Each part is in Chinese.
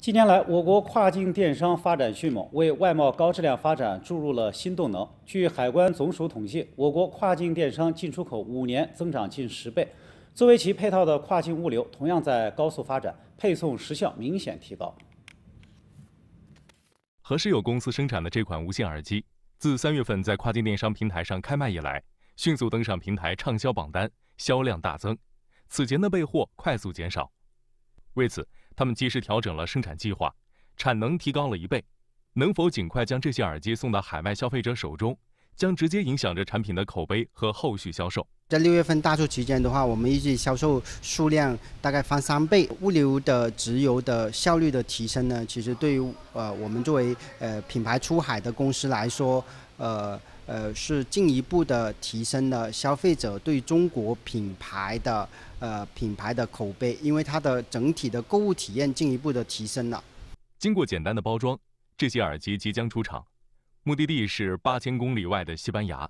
近年来，我国跨境电商发展迅猛，为外贸高质量发展注入了新动能。据海关总署统计，我国跨境电商进出口五年增长近十倍。作为其配套的跨境物流，同样在高速发展，配送时效明显提高。和室友公司生产的这款无线耳机，自三月份在跨境电商平台上开卖以来，迅速登上平台畅销榜单，销量大增，此前的备货快速减少。为此，他们及时调整了生产计划，产能提高了一倍。能否尽快将这些耳机送到海外消费者手中，将直接影响着产品的口碑和后续销售。在六月份大促期间的话，我们预计销售数量大概翻三倍。物流的、直邮的效率的提升呢，其实对于呃我们作为呃品牌出海的公司来说。呃呃，是进一步的提升了消费者对中国品牌的呃品牌的口碑，因为它的整体的购物体验进一步的提升了。经过简单的包装，这些耳机即将出厂，目的地是八千公里外的西班牙。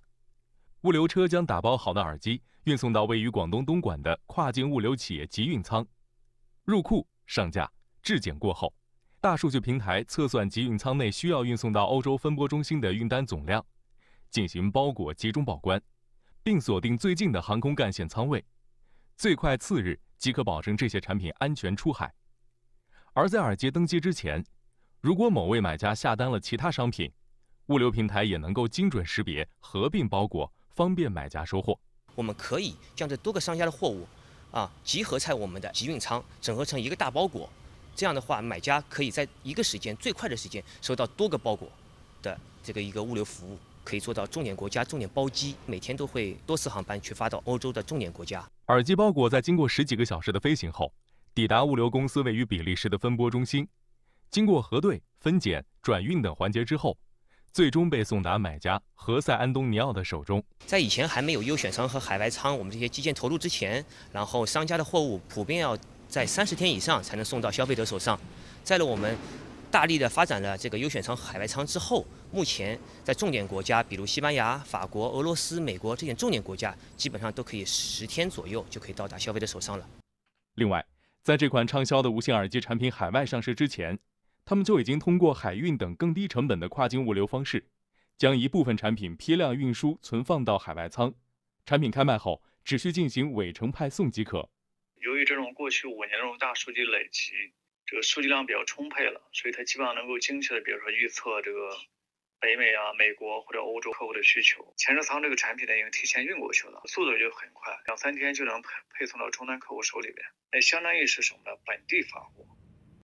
物流车将打包好的耳机运送到位于广东东莞的跨境物流企业集运仓，入库、上架、质检过后。大数据平台测算集运舱内需要运送到欧洲分拨中心的运单总量，进行包裹集中报关，并锁定最近的航空干线仓位，最快次日即可保证这些产品安全出海。而在耳机登机之前，如果某位买家下单了其他商品，物流平台也能够精准识别、合并包裹，方便买家收货。我们可以将这多个商家的货物，啊，集合在我们的集运舱，整合成一个大包裹。这样的话，买家可以在一个时间最快的时间收到多个包裹的这个一个物流服务，可以做到重点国家重点包机，每天都会多次航班去发到欧洲的重点国家。耳机包裹在经过十几个小时的飞行后，抵达物流公司位于比利时的分拨中心，经过核对、分拣、转运等环节之后，最终被送达买家何塞·安东尼奥的手中。在以前还没有优选仓和海外仓，我们这些基建投入之前，然后商家的货物普遍要。在三十天以上才能送到消费者手上。在了我们大力的发展了这个优选仓、海外仓之后，目前在重点国家，比如西班牙、法国、俄罗斯、美国这些重点国家，基本上都可以十天左右就可以到达消费者手上了。另外，在这款畅销的无线耳机产品海外上市之前，他们就已经通过海运等更低成本的跨境物流方式，将一部分产品批量运输存放到海外仓。产品开卖后，只需进行尾程派送即可。由于这种过去五年这种大数据累积，这个数据量比较充沛了，所以它基本上能够精确的，比如说预测这个北美啊、美国或者欧洲客户的需求。前置仓这个产品呢，已经提前运过去了，速度就很快，两三天就能配配送到终端客户手里边，那相当于是什么呢？本地发货。